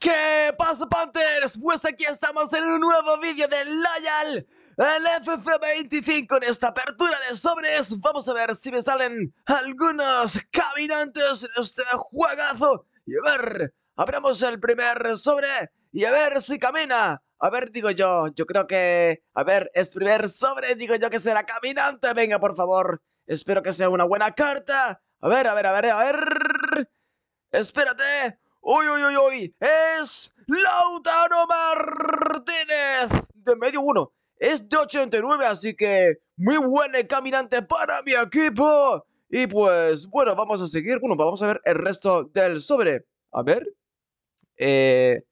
¿Qué pasa, Panthers? Pues aquí estamos en un nuevo vídeo de Loyal, el FF25. En esta apertura de sobres, vamos a ver si me salen algunos caminantes en este juegazo. Y a ver, abramos el primer sobre y a ver si camina. A ver, digo yo, yo creo que... A ver, es primer sobre, digo yo que será caminante. Venga, por favor. Espero que sea una buena carta. A ver, a ver, a ver, a ver. Espérate. ¡Uy, uy, uy, uy! uy es Lautaro Martínez de medio uno. Es de 89, así que muy buen caminante para mi equipo. Y pues, bueno, vamos a seguir. Bueno, vamos a ver el resto del sobre. A ver. Eh,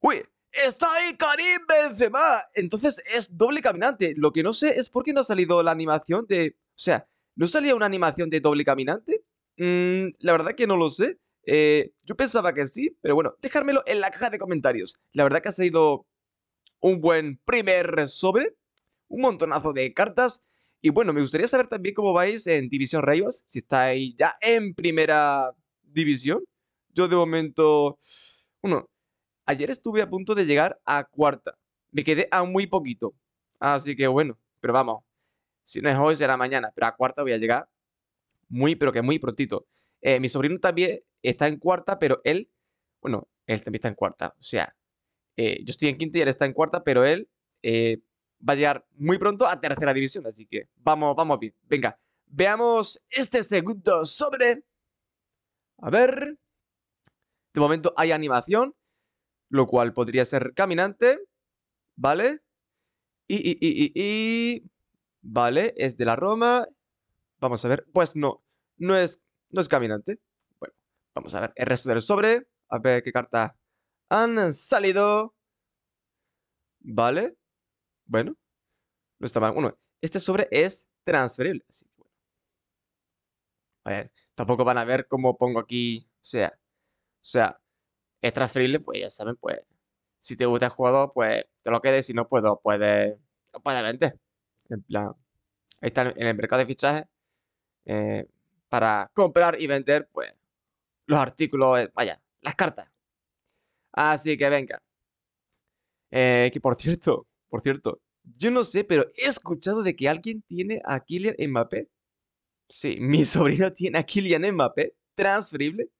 uy, está ahí Karim Benzema. Entonces es doble caminante. Lo que no sé es por qué no ha salido la animación de... O sea, ¿no salía una animación de doble caminante? Mm, la verdad que no lo sé. Eh, yo pensaba que sí, pero bueno, dejármelo en la caja de comentarios. La verdad que ha sido un buen primer sobre, un montonazo de cartas. Y bueno, me gustaría saber también cómo vais en División Rivals, si estáis ya en primera división. Yo de momento, bueno, ayer estuve a punto de llegar a cuarta. Me quedé a muy poquito. Así que bueno, pero vamos. Si no es hoy, será mañana. Pero a cuarta voy a llegar muy, pero que muy prontito. Eh, mi sobrino también está en cuarta, pero él, bueno, él también está en cuarta. O sea, eh, yo estoy en quinta y él está en cuarta, pero él eh, va a llegar muy pronto a tercera división. Así que vamos, vamos bien. Venga, veamos este segundo sobre. A ver. De momento hay animación, lo cual podría ser caminante. ¿Vale? Y, y, y, y, y... Vale, es de la Roma. Vamos a ver. Pues no, no es no es caminante. Bueno, vamos a ver el resto del sobre. A ver qué carta han salido. Vale. Bueno. No está mal. Bueno, este sobre es transferible. Así tampoco van a ver cómo pongo aquí. O sea. O sea. Es transferible, pues ya saben, pues. Si te gusta el jugador, pues te lo quedes. Si no puedo, puede puede En plan. Ahí está en el mercado de fichaje. Eh, para comprar y vender, pues, los artículos, eh, vaya, las cartas. Así que venga. Eh, que por cierto, por cierto, yo no sé, pero he escuchado de que alguien tiene a Kylian Mbappé. Sí, mi sobrino tiene a Kylian Mbappé transferible,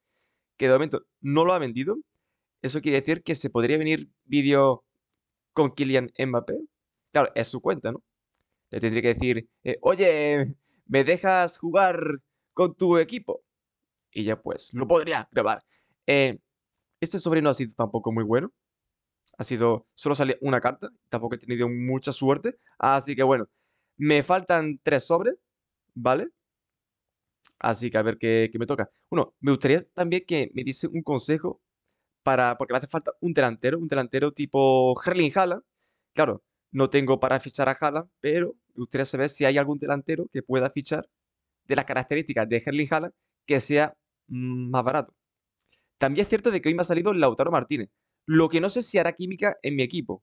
que de momento no lo ha vendido. Eso quiere decir que se podría venir vídeo con Kylian Mbappé. Claro, es su cuenta, ¿no? Le tendría que decir, eh, oye, ¿me dejas jugar con tu equipo. Y ya pues, lo podría grabar. Eh, este este no ha sido tampoco muy bueno. Ha sido, solo sale una carta, tampoco he tenido mucha suerte. Así que bueno, me faltan tres sobres, ¿vale? Así que a ver qué, me toca. Uno, me gustaría también que me diese un consejo para, porque me hace falta un delantero, un delantero tipo Herling Haaland. Claro, no tengo para fichar a Haaland, pero me gustaría saber si hay algún delantero que pueda fichar de las características de Herling Haaland que sea mm, más barato. También es cierto de que hoy me ha salido Lautaro Martínez, lo que no sé si hará química en mi equipo.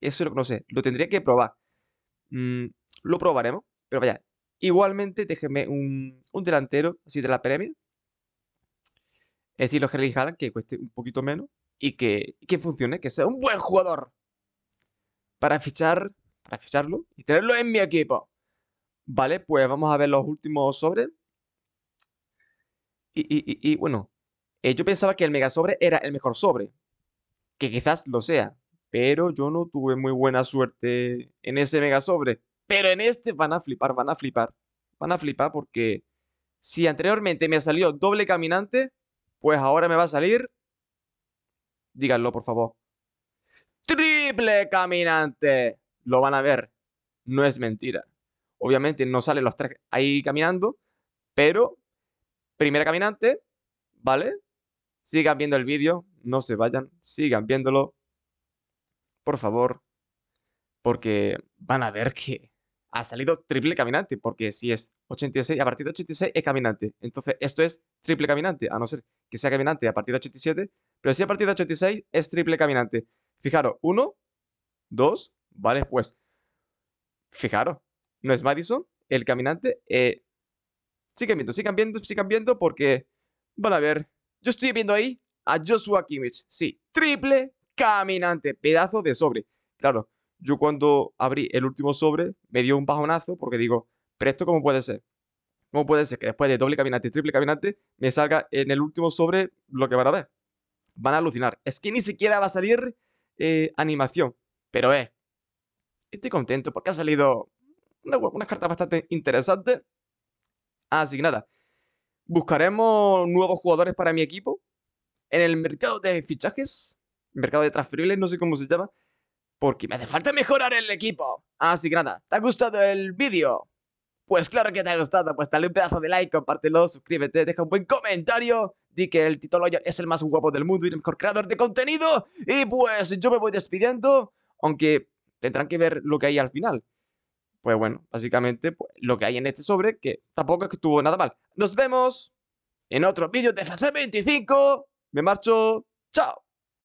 Eso lo no sé, lo tendría que probar. Mm, lo probaremos, pero vaya. Igualmente, déjeme un, delantero así de la Premier. los Herling Haaland, que cueste un poquito menos y que, que funcione, que sea un buen jugador. Para fichar, para ficharlo y tenerlo en mi equipo. Vale, pues vamos a ver los últimos sobres. Y, y, bueno, eh, yo pensaba que el mega sobre era el mejor sobre. Que quizás lo sea. Pero yo no tuve muy buena suerte en ese mega sobre. Pero en este van a flipar, van a flipar. Van a flipar porque si anteriormente me salió doble caminante, pues ahora me va a salir... Díganlo, por favor. Triple caminante. Lo van a ver. No es mentira. Obviamente no salen los tres ahí caminando, pero primera caminante, ¿vale? Sigan viendo el vídeo, no se vayan, sigan viéndolo, por favor, porque van a ver que ha salido triple caminante, porque si es 86, a partir de 86 es caminante. Entonces, esto es triple caminante, a no ser que sea caminante a partir de 87, pero si a partir de 86 es triple caminante. Fijaros, Uno. 2, ¿vale? Pues, fijaros, no es Madison, el caminante. Eh, sigan viendo, sigan viendo, sigan viendo porque van a ver. Yo estoy viendo ahí a Joshua Kimmich. Sí, triple caminante, pedazo de sobre. Claro, yo cuando abrí el último sobre me dio un bajonazo porque digo, pero esto cómo puede ser. ¿Cómo puede ser que después de doble caminante y triple caminante me salga en el último sobre lo que van a ver? Van a alucinar. Es que ni siquiera va a salir eh, animación. Pero eh, estoy contento porque ha salido una, carta bastante interesante. Así que nada, buscaremos nuevos jugadores para mi equipo. En el mercado de fichajes, mercado de transferibles, no sé cómo se llama, porque me hace falta mejorar el equipo. Así que nada, ¿te ha gustado el vídeo? Pues claro que te ha gustado, pues dale un pedazo de like, compártelo, suscríbete, deja un buen comentario, di que el Tito es el más guapo del mundo y el mejor creador de contenido, y pues yo me voy despidiendo, aunque tendrán que ver lo que hay al final pues bueno, básicamente pues, lo que hay en este sobre, que tampoco es que estuvo nada mal. Nos vemos en otro vídeo de FC25. Me marcho. Chao.